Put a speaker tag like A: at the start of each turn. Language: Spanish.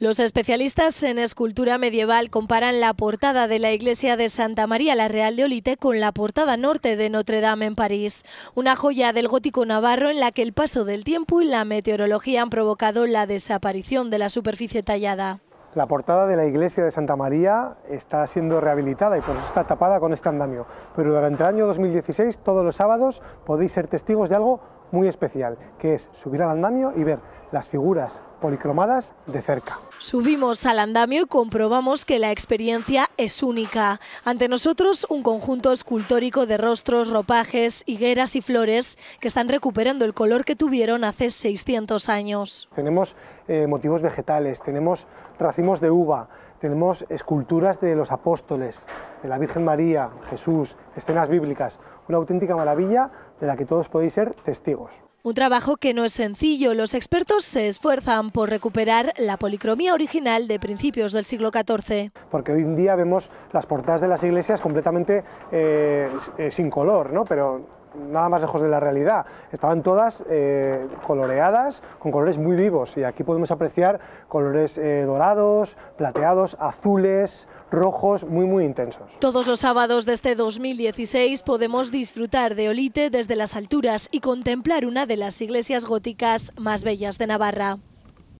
A: Los especialistas en escultura medieval comparan la portada de la iglesia de Santa María la Real de Olite con la portada norte de Notre Dame en París, una joya del gótico navarro en la que el paso del tiempo y la meteorología han provocado la desaparición de la superficie tallada.
B: La portada de la iglesia de Santa María está siendo rehabilitada y por eso está tapada con este andamio, pero durante el año 2016 todos los sábados podéis ser testigos de algo muy especial, que es subir al andamio y ver las figuras policromadas de cerca.
A: Subimos al andamio y comprobamos que la experiencia es única. Ante nosotros un conjunto escultórico de rostros, ropajes, higueras y flores que están recuperando el color que tuvieron hace 600 años.
B: Tenemos eh, motivos vegetales, tenemos racimos de uva, tenemos esculturas de los apóstoles, de la Virgen María, Jesús, escenas bíblicas, una auténtica maravilla de la que todos podéis ser testigos.
A: Un trabajo que no es sencillo. Los expertos se esfuerzan por recuperar la policromía original de principios del siglo XIV.
B: Porque hoy en día vemos las portadas de las iglesias completamente eh, eh, sin color, ¿no? pero nada más lejos de la realidad. Estaban todas eh, coloreadas, con colores muy vivos, y aquí podemos apreciar colores dorados, plateados, azules, rojos muy muy intensos.
A: Todos los sábados de este 2016 podemos disfrutar de Olite desde las alturas y contemplar una de las iglesias góticas más bellas de Navarra.